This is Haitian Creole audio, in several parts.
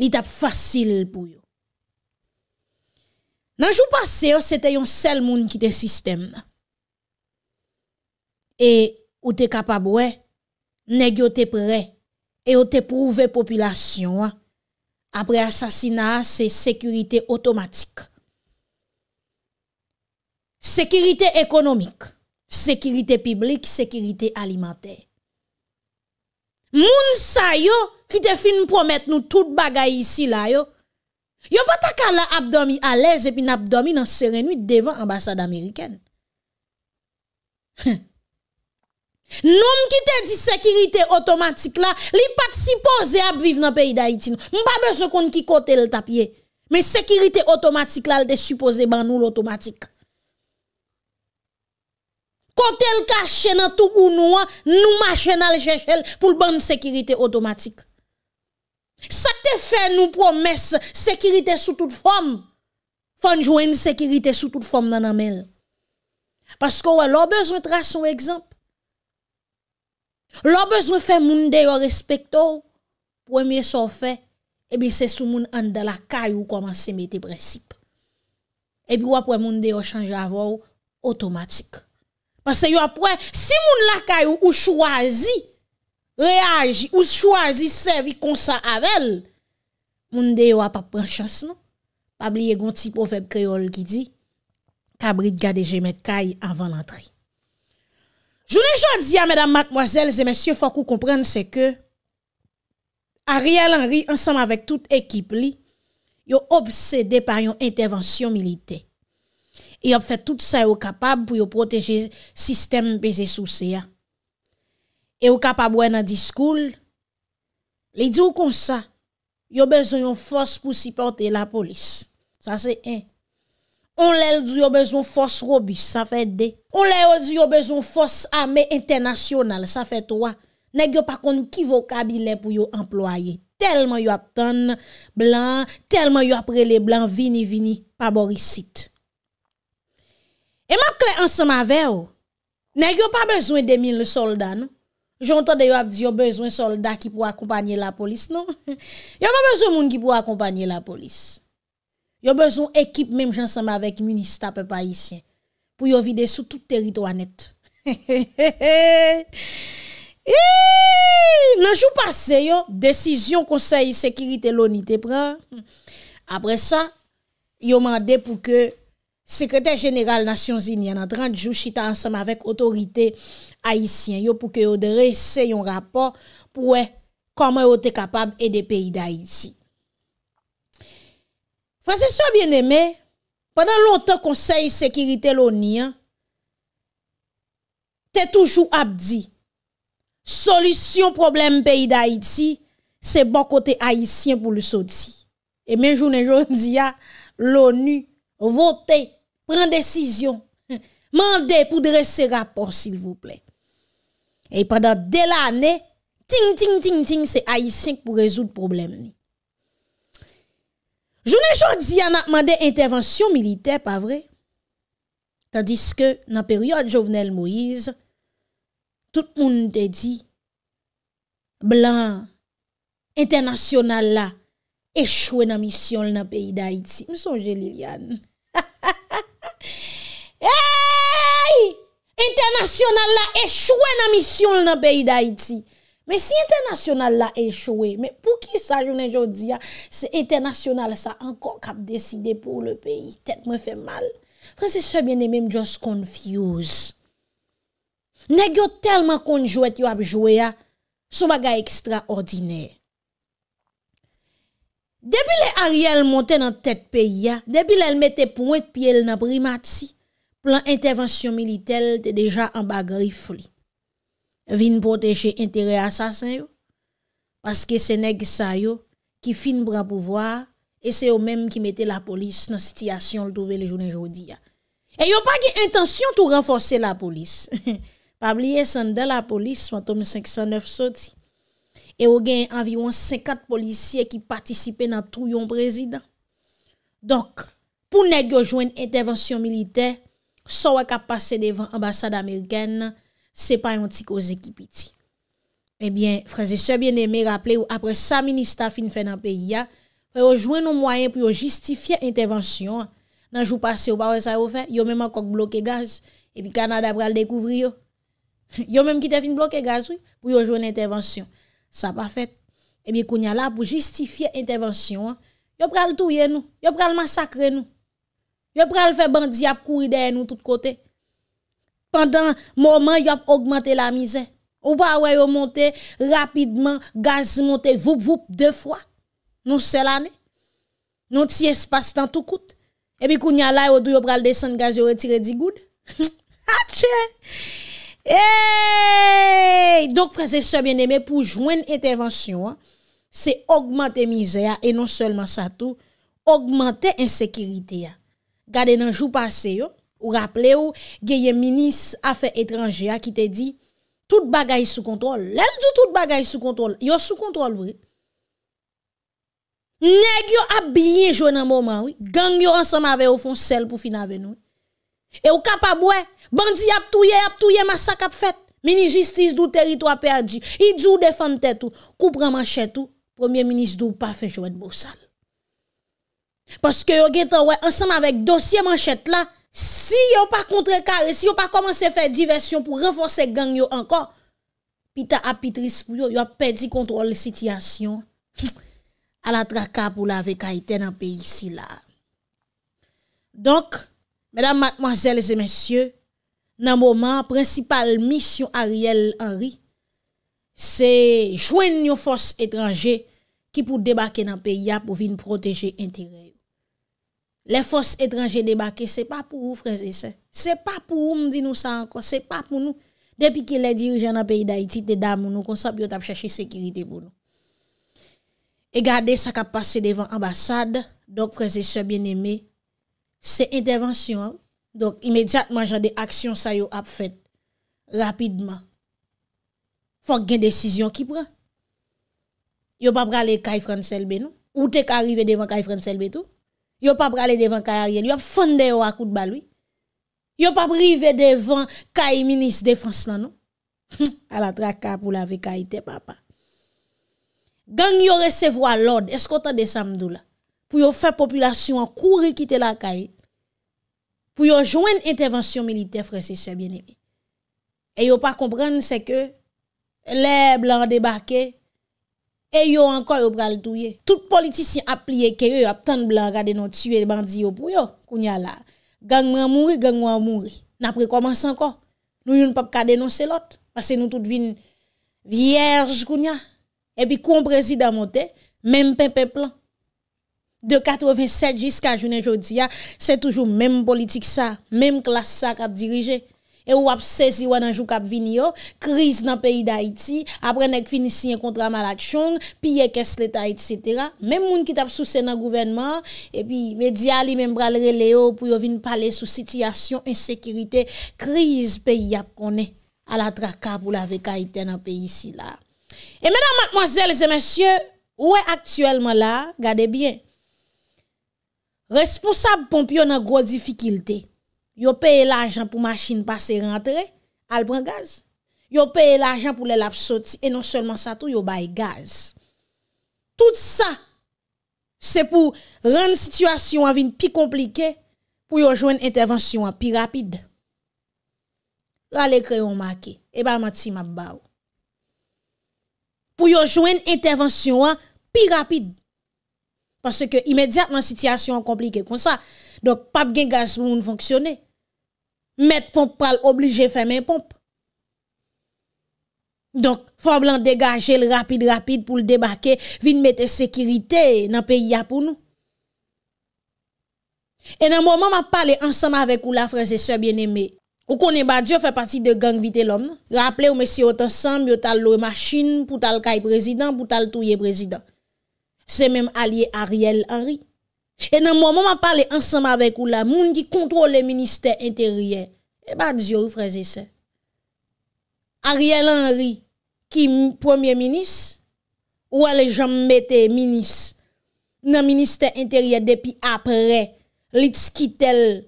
Li tap fasil pou yo. Nanjou pase yo, se te yon sel moun ki te sistem. E ou te kapabwe, neg yo te pre, e ou te prouve populasyon apre asasinas se sekurite otomatik. Sekurite ekonomik, sekurite piblik, sekurite alimentè. Moun sa yo ki te fin promet nou tout bagay isi la yo. Yo pata ka la abdomi alez epi n'abdomi nan serenoui devan ambasade Ameriken. Noum ki te di sekirite otomatik la, li pat sipoze ap viv nan peyi da iti nou. Mba bej nou kon ki kote l tapye. Men sekirite otomatik la l de sipoze ban nou l otomatik. Kon tel ka chen nan touk ou nou an, nou ma chen nan le chen chen pou l ban n sekirite otomatik. Sak te fe nou promes sekirite sou tout fom. Fon jwen n sekirite sou tout fom nan anmel. Pas ko wè, lò bezwe tra sou ekzamp. Lò bezwe fe moun de yo respektou. Pwè miye sou fe, ebi se sou moun an de la kayou kwa man se meti presip. Ebi wè pwè moun de yo chanjavou otomatik. Mwen se yo apwen, si moun lakay ou ou chwazi, reagi ou chwazi sevi konsa avel, moun de yo apapren chas nou, pabliye gonti pofèb kreol ki di, kabri de gade jemet kay avan lantri. Jounen jò di ya, mèdam matmwazèl, zè mèsyè fòk ou kompren se ke, Ariel Henry, ansam avèk tout ekip li, yo obsède pa yon intervensyon milité. E yo fè tout sa yo kapab pou yo proteje sistem bezè sou se ya. E yo kapab wè nan diskoul. Le di ou kon sa, yo bezon yon fòs pou sipote la polis. Sa se en. O lèl di yo bezon fòs robis, sa fè de. O lèl di yo bezon fòs amè internasyonal, sa fè towa. Nèk yo pa kon ki vòkabilè pou yo employe. Telman yo ap tèn blan, telman yo apre le blan vini vini pa borisit. Eman kle ansama ve ou. Nèk yo pa bezwen 2000 soldat nou. Jontan de yo ap di yo bezwen soldat ki pou akompanyen la polis nou. Yo pa bezwen moun ki pou akompanyen la polis. Yo bezwen ekip mèm jansama vek munista pe pa isyen. Pou yo vide sou tout teritwa net. E, Nanjou pase yo desisyon konsey sekirite louni te pra. Apre sa yo mande pou ke Sekretèr General Nasyon Zinyan an 30 jou chita ansèm avèk otorite Haitien yo pou ke yo dere se yon rapor pou wè koman yo te kapab e de peyi da Haiti. Fransè so bien emè, padan lontan konsey sekirite louni an, te toujou abdi. Solisyon problem peyi da Haiti, se bon kote Haitien pou lou soti. E menjou nenjou diya louni. vote, pren desisyon, mande pou dre se rapor sil vouple. E padat de la ane, ting, ting, ting, ting, se ayisyen pou rezout problem ni. Jounen chwa di anak mande intervensyon milite, pa vre? Tandis ke nan peryode Jovenel Moise, tout moun te di blan, internasyonala, echwe nan misyon nan peyi da Haiti. Misonje Liliane. Internasyonal la e chouè nan misyon l nan peyi da iti. Men si internasyonal la e chouè, men pou ki sa jounen joun di ya, se internasyonal sa ankon kap deside pou le peyi. Tèt mwen fè mal. Fransè se mènen mèm jòs konfiyouz. Nè gyo telman konjouèt yò ap jouè ya, sou baga ekstra ordine. Depi le a riel monte nan tèt peyi ya, depi le l mette pou et piye l nan primat si, pou lan intervensyon militel te deja an bagrif li. Vin proteje interè asasan yo, paske se neg sa yo, ki fin bran pouvoar, e se yo menm ki mette la polis nan sityasyon l touve le jounen joudi ya. E yo pa gen intansyon tou renfose la polis. Pabliye san de la polis, fantom 509 soti, e yo gen anviron 50 polisye ki patisipe nan tou yon prezident. Donk, pou neg yo jwen intervensyon militel, So wak ap pase devan ambasade Ameriken nan, se pa yon ti koze ki piti. Ebyen, Fransise bien eme rappele ou apre sa ministar fin fè nan peyi ya, fè yo jwen nou mwayen pou yo justifiè intervensyon. Nan jou pase ou pa wè sa yo fè, yo mèm akok bloke gaz, epi Kanada pral dekouvri yo. Yo mèm ki te fin bloke gaz, wè, pou yo jwen intervensyon. Sa pa fèt. Ebyen, kounya la pou justifiè intervensyon, yo pral touye nou, yo pral masakre nou. Yo pral fait bandi qui courir derrière nous tout côté. Pendant moment y a augmenté la misère. Ou pas ouais yo monté rapidement, gaz monte, voup deux fois. Nous seule année. Nous ti espace dans tout coûte. Et puis kounya là yo yo pral descendre gaz yo retire 10 goud. Hache. Donc frères et sœurs bien-aimés pour joindre intervention hein. c'est augmenter misère et non seulement ça tout, augmenter insécurité. Hein. Gade nan jour passé yo, ou rappelez ou, le ministre affaires étrangères qui te dit tout bagaille sous contrôle. L'elle dit tout bagaille sous contrôle. Yo sous contrôle vrai. Nèg yo a bien joué nan moment oui. Gang yo ensemble avec au fond sel pour finir avec nous. Et ou capable ouais, bandi a touye, a touye massacre a fait. Mini justice du territoire perdu. Il dit défendre tête tout, coup prend manchette tout. Premier ministre dou pas fait jouer de bossal. Paske yo gen tan wè, ansem avèk dosye manchet la, si yo pa kontre kare, si yo pa komanse fè diversyon pou renforsè gang yo ankon, pi ta apitris pou yo, yo apè di kontrol le sityasyon, ala traka pou la vekaitè nan peyi si la. Donk, mèdam matmwazèl zè mensyè, nan mouman, prinsipal misyon Ariel Henry, se jwen yo fòs etranjè ki pou debake nan peyi ya pou vin protèje intirel. Le fos etranje debake, se pa pou ou freze se? Se pa pou ou mdi nou sa anko? Se pa pou nou? Depi ki le dirijan an peyi da iti, te damou nou konsap yot ap chache sekirite pou nou. E gade sa ka pase devan ambasade, dok freze se bien eme, se intervensyon, dok imediatman jan de aksyon sa yo ap fet, rapidman, fok gen desisyon ki pre. Yo pa pre ale kay franselbe nou? Ou te ka arrive devan kay franselbe tou? yo pas braler devant Kayariel, yo fondé au à coup de balle oui. Yo pas privé devant Kay ministre défense là non. Hum, à la traka pour la vekaïté papa. Gang yo recevoir l'ordre, est-ce qu'on des samedi là pour yo faire population courir quitter la caille pour yo joindre intervention militaire frère c'est bien-aimé. Et yo pas comprendre c'est que les blancs débarqués et yo encore yo pral touyer. Tout politicien a plié que yo a tant blanc regarder non tuer bandi yo pour yo. Kounya la. Gang m'a mouri, gang m'a mouri. N'a commence encore. Nous yon pas ka dénoncer l'autre parce que nous tout vin vierge kounya. Et puis quand président monte, même pépé plan. De 87 jusqu'à journée aujourd'hui, c'est toujours même politique ça, même classe ça qui a dirigé. E wap sezi wad anjou kap vini yo, kriz nan peyi da iti, apre nek finisi yon kontra malak chong, piye kes leta iti, et cetera. Mem moun ki tap sou senan gouvenman, e pi mediali mem bralre le yo pou yo vin pale sou sitiyasyon, insekiritè, kriz peyi yap konè ala trakap ou la veka ite nan peyi si la. E menan matmoazèl zemensye, ou e aktuelman la, gade byen. Responsab pompyo nan gwo difikilte. Yo paye l'ajan pou machine pase rentre, al pren gaz. Yo paye l'ajan pou lèl ap soti, e non seulement sa tou yo baye gaz. Tout sa, se pou renne situasyon an vin pi komplike, pou yo jwen intervansyon an pi rapide. La le kreyon maki, e ba mati map bav. Pou yo jwen intervansyon an pi rapide. Pase ke imediatman situasyon an komplike kon sa, Dok pap gen gaz moun fonksyonè. Mèt pomp pral oblijè fè men pomp. Dok fò blan degajè l rapid rapid pou l debakè, vin mètè sekiritè nan peyi ya pou nou. E nan mouman ma palè ansanm avèk ou la frazè e sè bienemè, ou konè badjè fè pati de gang vitè lòm, non? rappelè ou mè si ot ansanm yo tal lore machin, pou tal kaj prezidant, pou tal touye prezidant. Se mèm alye Ariel Henry. Et dans le moment où je parle ensemble avec vous, là, gens qui contrôle le ministère intérieur, eh bien, Dieu, vous et ça. Ariel Henry, qui est premier ministre, ou les jamais mette ministre dans le ministère intérieur depuis après, l'Itskitel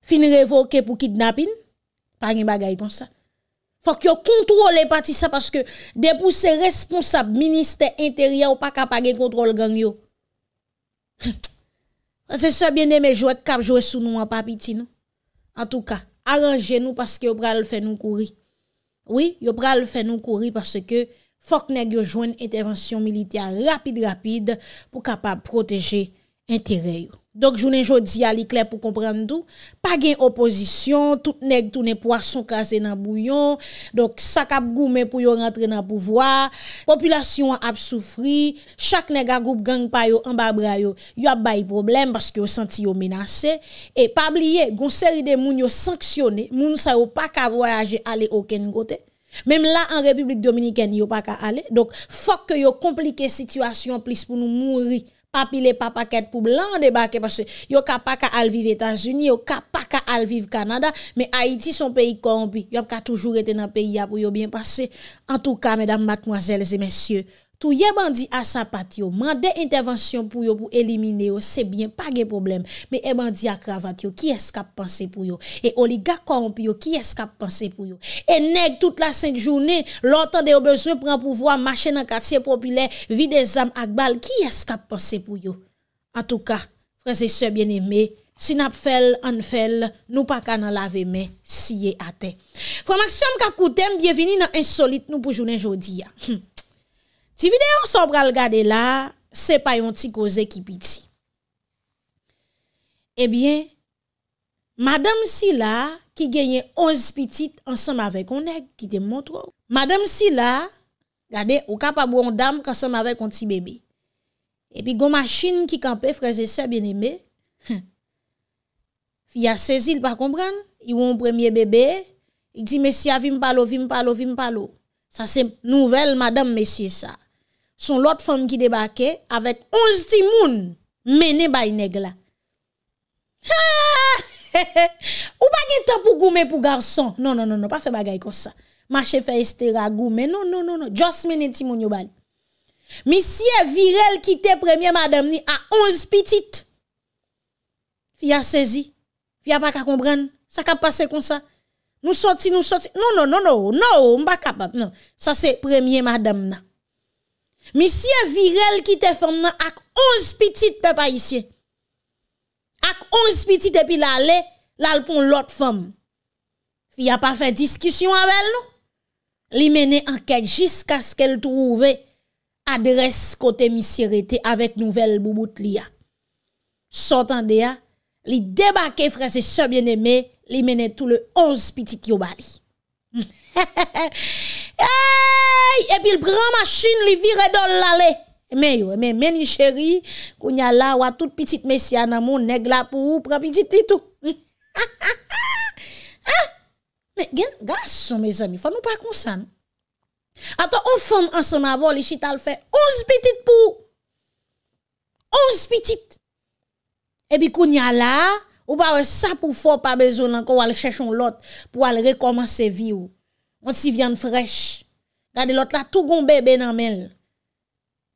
finit fin révoqué pour kidnapping, pas de bagaille comme ça. Faut que contrôle partie ça parce que depuis ces responsables ministère intérieur ou pas capable de le gang yo. Ase sa bine me jwet kap jwet sou nou an papiti nou. An tou ka, aranje nou paske yo pral fè nou kouri. Oui, yo pral fè nou kouri paske fok neg yo jwenn intervensyon militea rapide rapide pou kapab proteje entereyo. Donk jounen jodi a li kler pou komprende tou. Pa gen opozisyon, tout neg tou ne poason kaze nan bouyon. Donk sakap goumen pou yo rentre nan pouvoar. Populasyon ap soufri. Chak neg a goup gang payo, ambabrayo. Yo ap bayi probleme baske yo senti yo menase. E pa bliye, goun seride moun yo sanksyone, moun sa yo pa ka voyaje ale oken gote. Mem la an Republik Dominiken yo pa ka ale. Donk fok yo komplike situasyon plis pou nou mouri. papile papaket pou blan debake, parce yo ka pa ka alvive Etan-Unis, yo ka pa ka alvive Kanada, me Haiti son peyi kombi, yo ka toujou retenan peyi ya pou yo bin pase. En tou ka, medam matmoazel, zemensye. Tou ye bandi a sa pat yo, mande intervensyon pou yo pou elimine yo, se bien, pa gen problem. Me e bandi a kravat yo, ki eskap panse pou yo? E oliga koron pou yo, ki eskap panse pou yo? E neg tout la senk jounen, lontan de yo bezwen pran pou vwa, mache nan katsye popile, vi de zam akbal, ki eskap panse pou yo? An tou ka, prese se bien eme, sin ap fel, an fel, nou pa ka nan lave me, siye ate. Fr. Maxime Kakoutem, bienveni nan insolite nou pou jounen joudi ya. Ti vide yon sombra l gade la, se pa yon ti koze ki piti. Ebyen, madame si la ki genye 11 piti ansam avek onek ki te mwotro. Madame si la, gade, o ka pa bou yon dam kwa ansam avek yon ti bebe. Epyi goma chine ki kampe fraze se bieneme. Fi ya sezi l pa kompran, yon premye bebe, yi di mesya vim palo, vim palo, vim palo. Sa se nouvel madame mesye sa. son l'autre femme qui débarque avec 11 timoun mené par bay neg Ou pas gen temps pou goume pour garçon? Non, non, non, non, Pas fait bagay comme ça. Ma fait estera goume, non, non, non, non, just mene timoun yo bal. qui virel kite premier madame ni a 11 petites. Fia saisi. fia pas ka comprendre. Ça ka pase comme ça. Nous sortis, nous sortis. Non, non, non, non, non, on pas capable. Non, ça c'est premier madame. Misye virel ki te fèm nan ak onz pitit pe pa isye. Ak onz pitit epi la le, la l pou lout fèm. Fi a pa fè diskisyon avèl nou. Li mène ankej jiska skèl trouve adres kote misye rete avèk nouvel boubout li a. Sotan de a, li debake fwese sebyen eme, li mène tou le onz pitit yo bali. Hey, epil bran machine li vire dol lale Men yo, men meni cheri Kou nyala wa tout pitit mesi anamou Neg la pou ou, pra pitit li tou Ha ha ha Ha Men gen, gaso me zami, fa nou pa konsan Ato, ou fom anson avol I chital fe, ouz pitit pou Ouz pitit Epi kou nyala Ou pas ça pour fort pas besoin encore aller chercher l'autre pour aller recommencer vie On s'y vient fraîche. Regardez l'autre là tout gon bébé nan mel.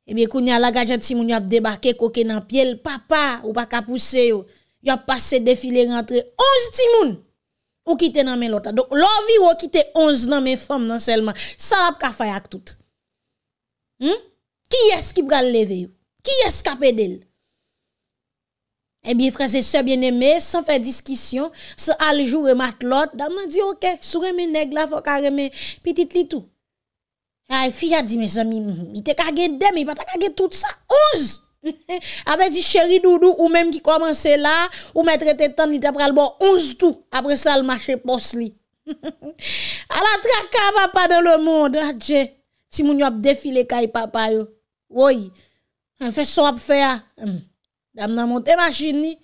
Eh bien kounya la gadget si moun y a débarqué koké nan piel. papa ou pas ka pousser yo. Y a passé défilé rentré 11 timoun ou quitté nan men l'autre. Donc l'envie ou quitté 11 nan mes femmes, non seulement ça a pas faire avec tout. Hmm? Qui est-ce qui va lever Qui est-ce qui a pédé eh bien, frère et sœurs bien-aimés, sans faire discussion, sans aller jouer matlot, dame dit, ok, soure mes nègres là, faut carrément petite li tout. la ah, fille a dit, mes amis, il te kage mais il te kage tout ça, onze! Avec dit chéri doudou ou même qui commençait là, ou mettre tes temps, il t'a pral bon onze tout, après ça le marché poste li. à la traka papa dans le monde, ah, Dieu. Si moun yop défile défilé kay papa yo. Oui. Fait so faire fait. Hmm dans nan monte ni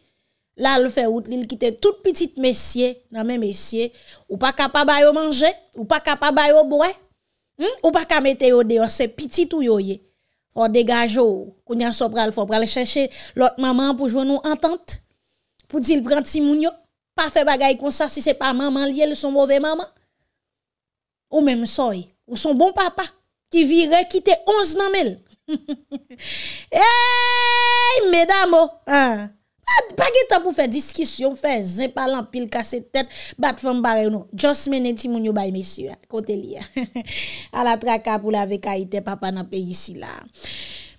là le fait route, il quitte tout petit messie nan même messie ou pas capable de manger, ou pas capable de boire, hmm? ou pas capable de mettre dehors, c'est petit ou yoye. Faut dégager, kounya so pral, faut pral chercher l'autre maman pour jouer nous entente, pour dire prend ti moun yo, pas fait bagay comme ça si c'est pas maman lié, le son mauvais maman. Ou même soy, ou son bon papa, qui virait quitter 11 nan mel. Hey, medamo oh, Pake tan pou fè diskisyon Fè zè palan pil kase tèt Bat fèm bare ou nou Just men eti moun yo bay mesyou Kote li Alatra kap ou la vekaitè Papa nan pe yisi la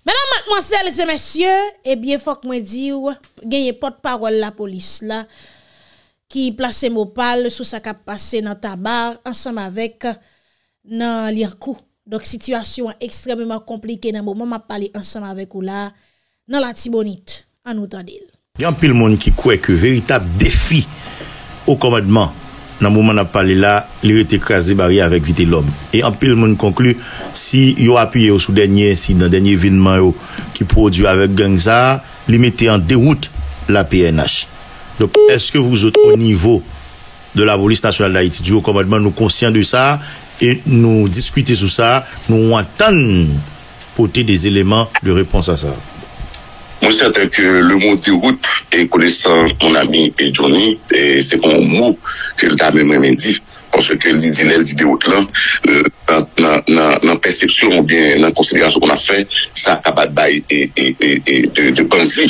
Menan mwen sè lese mesyou Ebyen fok mwen di ou Genye pot parol la polis la Ki plase mou pal Sou sa kap pase nan tabar Ansem avek Nan euh, li akou Donk, situasyon ekstrememan komplike nan moun man ap pale ansan avèk ou la nan la tibonit anoutan dil. Yon pil moun ki kwek yon veritab defi ou komadman nan moun man ap pale la li rete kaze bari avèk vite lom. E yon pil moun konklu si yon apye yon sou denye si den denye evinman yon ki produ avèk gengza li mette an deroute la PNH. Donk, eske vou zote o nivou de la bolis nasyonal la iti di ou komadman nou konsyen de sa et nous discuter sur ça, nous entendre porter des éléments de réponse à ça. Moi, certain que le mot de route et connaissant mon ami et Johnny, et c'est un mot que le dame m'a dit, Ponske ke li din el di deout lan, nan persepsyon ou bien nan konsidiyasyon kon a fe, sa kabat bay de banzi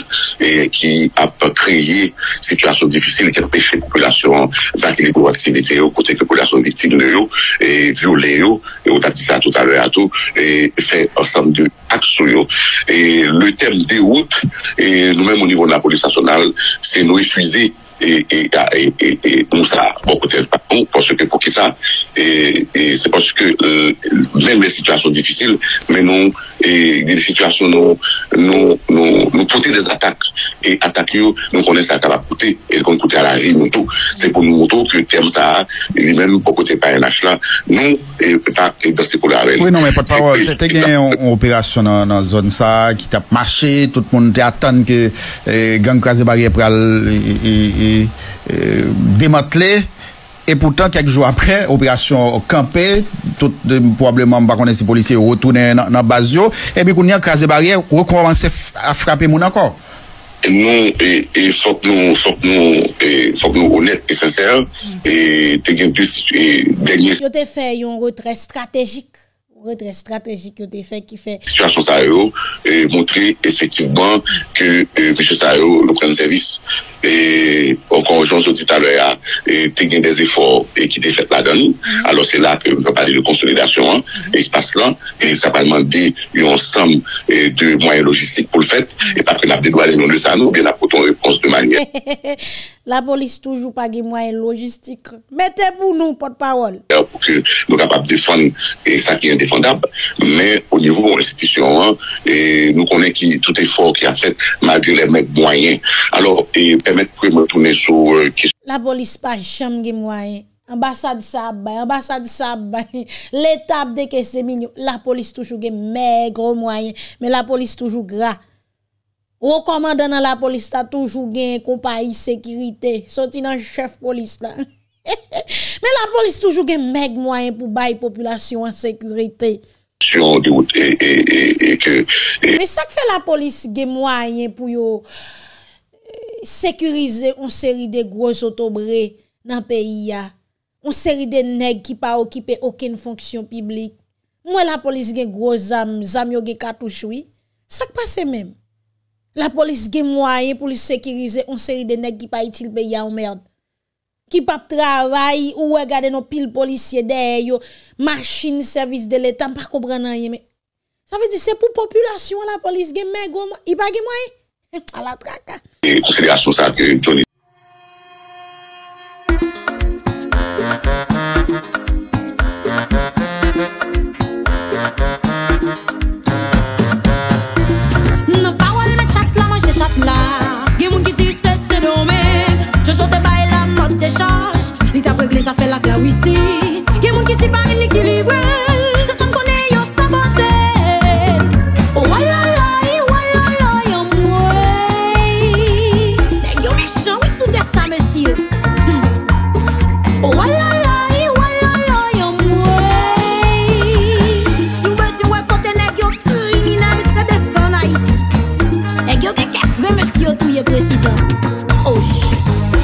ki ap kreye situasyon difisil, ki ap peche populasyon, zake li pou aktivite yo, kote ki populasyon viktine yo, e vio le yo, e o tatisa touta le ato, e fe osam de akso yo. Le tem deout, nou menm ou nivou nan polisasyonal, se nou efuize yo, nou e, e, e, sa bo kote pou ki sa se poske menm le situasyon difisil menm le situasyon nou pote des atak et atak yo nou konen sa kava pote et kon kote a la ri moutou se pou nou moutou ki tem sa menm bo kote pa el achla nou ta kete se pou la rel non, te gen yon operasyon nan zon sa ki tap mache tout moun te atan eh, ke gen kaze bari e pral e Euh, dematle et pourtant quelques jours après, opération campée, tout probablement baron et ses policiers retournent dans Basio et puis qu'on y a crasé barrière, on recommence à frapper mon accord. Non, et sauf nous honnête et sincère et t'es qu'un peu situé dernier. Y a-t-il fait un retrait stratégique? Redresse strategik yo defek ki fe. Situasyon Saeo e montre efektivman ke euh, M. Saeo lopren servis e okonjons yo dit aloy a tenyen des efor e ki defek la danou. Mm-hmm. Alors mm-hmm. se mm-hmm. la ke mwen pale de konsolidasyon e ispase lan. E sa panman de yon sam de mwayen logistik pou l'fet. E pa prenap de do alenyon de sa nou, bien ap poton repons de manye. La polis toujou pa ge mwayen logistik, mettebou nou potpawol. Nou kapap defon, e sa ki indefondab, men o nivou restitisyon an, e nou konen ki tout e fok ki aset magre mwen mwayen, alo e pemet kwe mwen tounen sou. La polis pa jam ge mwayen, ambasade sa bay, ambasade sa bay, letap deke se minyo, la polis toujou ge megre mwayen, men la polis toujou graf. Ou komanda nan la polis ta toujou gen kompayi sekirite. Soti nan chef polis la. Men la polis toujou gen meg mwayen pou bayi populasyon an sekirite. Men sak fe la polis gen mwayen pou yo sekirize un seri de groz otobre nan peyi ya. Un seri de neg ki pa okipe oken fonksyon piblik. Mwen la polis gen groz zam, zam yoge katou choui. Sak pase menm. La polis gemwaye pou li sekirize on seri de nek ki pa itilbe ya ou mèrd. Ki pa travay ou wè gade nou pil polisye dey yo machin servis de letan pa koubrenan ye me. Sa ve di se pou populasyon la polis gemme i pa gemwaye? A la traka. le président. Oh shit.